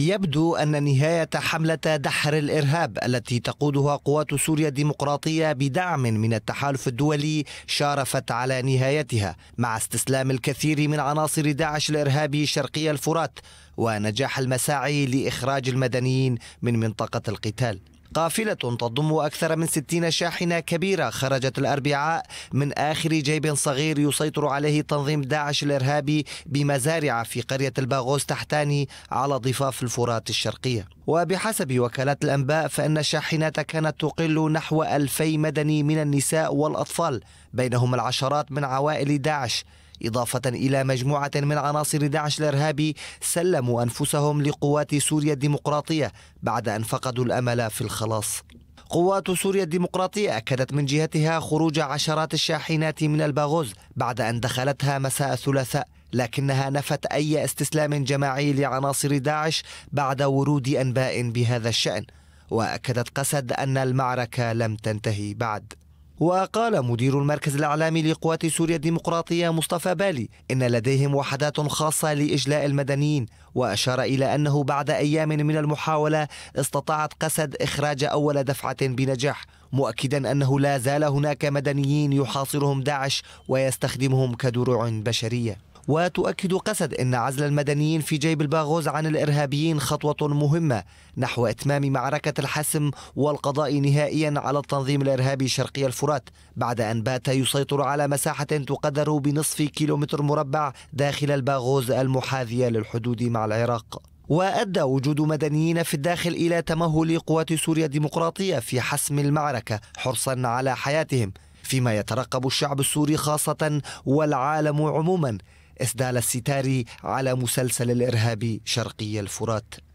يبدو أن نهاية حملة دحر الإرهاب التي تقودها قوات سوريا الديمقراطية بدعم من التحالف الدولي شارفت على نهايتها مع استسلام الكثير من عناصر داعش الإرهابي شرقي الفرات ونجاح المساعي لإخراج المدنيين من منطقة القتال قافلة تضم أكثر من 60 شاحنة كبيرة خرجت الأربعاء من آخر جيب صغير يسيطر عليه تنظيم داعش الإرهابي بمزارع في قرية الباغوس تحتاني على ضفاف الفرات الشرقية وبحسب وكالات الأنباء فإن الشاحنات كانت تقل نحو 2000 مدني من النساء والأطفال بينهم العشرات من عوائل داعش إضافة إلى مجموعة من عناصر داعش الإرهابي سلموا أنفسهم لقوات سوريا الديمقراطية بعد أن فقدوا الأمل في الخلاص قوات سوريا الديمقراطية أكدت من جهتها خروج عشرات الشاحنات من الباغوز بعد أن دخلتها مساء الثلاثاء لكنها نفت أي استسلام جماعي لعناصر داعش بعد ورود أنباء بهذا الشأن وأكدت قسد أن المعركة لم تنتهي بعد وقال مدير المركز الإعلامي لقوات سوريا الديمقراطية مصطفى بالي إن لديهم وحدات خاصة لإجلاء المدنيين وأشار إلى أنه بعد أيام من المحاولة استطاعت قسد إخراج أول دفعة بنجاح مؤكدا أنه لا زال هناك مدنيين يحاصرهم داعش ويستخدمهم كدروع بشرية وتؤكد قسد أن عزل المدنيين في جيب الباغوز عن الإرهابيين خطوة مهمة نحو إتمام معركة الحسم والقضاء نهائيا على التنظيم الإرهابي شرقي الفرات بعد أن بات يسيطر على مساحة تقدر بنصف كيلومتر مربع داخل الباغوز المحاذية للحدود مع العراق وأدى وجود مدنيين في الداخل إلى تمهل قوات سوريا الديمقراطية في حسم المعركة حرصا على حياتهم فيما يترقب الشعب السوري خاصة والعالم عموما إسدال الستاري على مسلسل الإرهابي شرقي الفرات